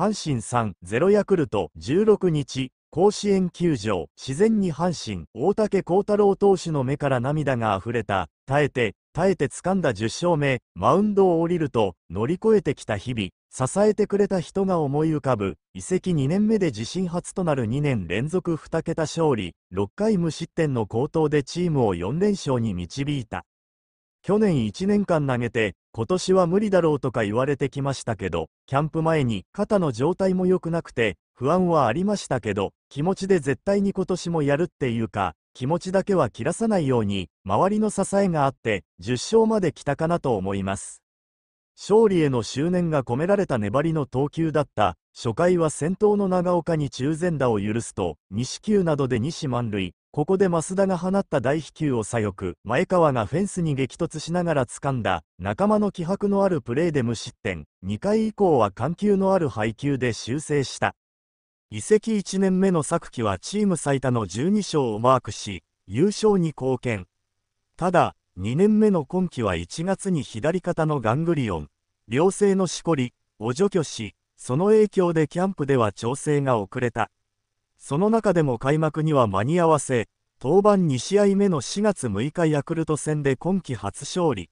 阪神3-0ヤクルト16日、甲子園球場、自然に阪神、大竹幸太郎投手の目から涙が溢れた、耐えて、耐えて掴んだ10勝目、マウンドを降りると、乗り越えてきた日々、支えてくれた人が思い浮かぶ、移籍2年目で自身初となる2年連続2桁勝利、6回無失点の好投でチームを4連勝に導いた。去年1年間投げて、今年は無理だろうとか言われてきましたけど、キャンプ前に肩の状態も良くなくて、不安はありましたけど、気持ちで絶対に今年もやるっていうか、気持ちだけは切らさないように、周りの支えがあって、10勝まで来たかなと思います。勝利への執念が込められた粘りの投球だった、初回は先頭の長岡に中前打を許すと、西球などで西満塁、ここで増田が放った大飛球を左翼、前川がフェンスに激突しながら掴んだ、仲間の気迫のあるプレーで無失点、2回以降は緩急のある配球で修正した。移籍1年目の昨季はチーム最多の12勝をマークし、優勝に貢献。ただ、2年目の今季は1月に左肩のガングリオン、良性のしこり、を除去し、その影響でキャンプでは調整が遅れた。その中でも開幕には間に合わせ、登板2試合目の4月6日ヤクルト戦で今季初勝利。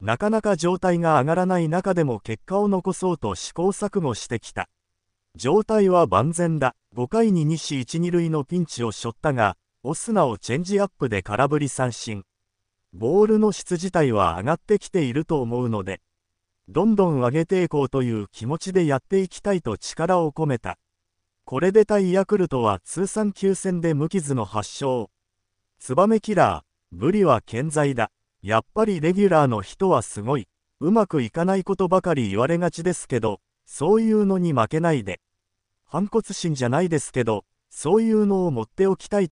なかなか状態が上がらない中でも結果を残そうと試行錯誤してきた。状態は万全だ。5回に西1、2塁のピンチを背負ったが、オスナをチェンジアップで空振り三振。ボールの質自体は上がってきていると思うので、どんどん上げていこうという気持ちでやっていきたいと力を込めた。これで対ヤクルトは通算9戦で無傷の発症。ツバメキラー、ブリは健在だ。やっぱりレギュラーの人はすごい。うまくいかないことばかり言われがちですけど、そういうのに負けないで。反骨心じゃないですけど、そういうのを持っておきたい。